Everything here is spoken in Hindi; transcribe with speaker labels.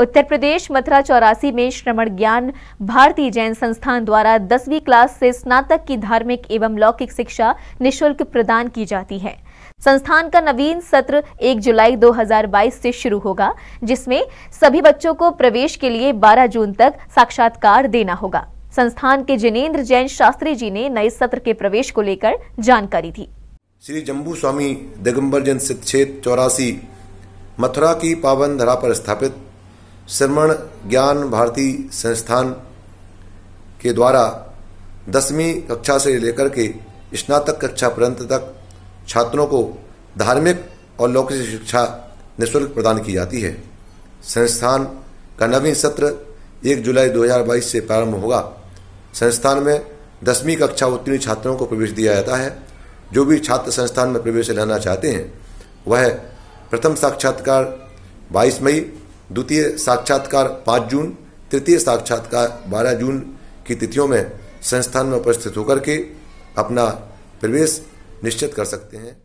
Speaker 1: उत्तर प्रदेश मथुरा चौरासी में श्रमण ज्ञान भारतीय जैन संस्थान द्वारा दसवीं क्लास से स्नातक की धार्मिक एवं लौकिक शिक्षा निशुल्क प्रदान की जाती है संस्थान का नवीन सत्र 1 जुलाई 2022 से शुरू होगा जिसमें सभी बच्चों को प्रवेश के लिए 12 जून तक साक्षात्कार देना होगा संस्थान के जिनेन्द्र जैन शास्त्री जी ने नए सत्र के प्रवेश को लेकर जानकारी दी
Speaker 2: श्री जम्बू स्वामी दिगम्बर जैन शिक्षेत्र चौरासी मथुरा की पावन धरा पर स्थापित श्रमण ज्ञान भारती संस्थान के द्वारा दसवीं कक्षा से लेकर के स्नातक कक्षा पर्यंत तक छात्रों को धार्मिक और लौकिक शिक्षा निःशुल्क प्रदान की जाती है संस्थान का नवीन सत्र 1 जुलाई 2022 से प्रारंभ होगा संस्थान में दसवीं कक्षा उत्तीर्ण छात्रों को प्रवेश दिया जाता है जो भी छात्र संस्थान में प्रवेश लेना चाहते हैं वह प्रथम साक्षात्कार 22 मई द्वितीय साक्षात्कार पाँच जून तृतीय साक्षात्कार बारह जून की तिथियों में संस्थान में उपस्थित होकर के अपना प्रवेश निश्चित कर सकते हैं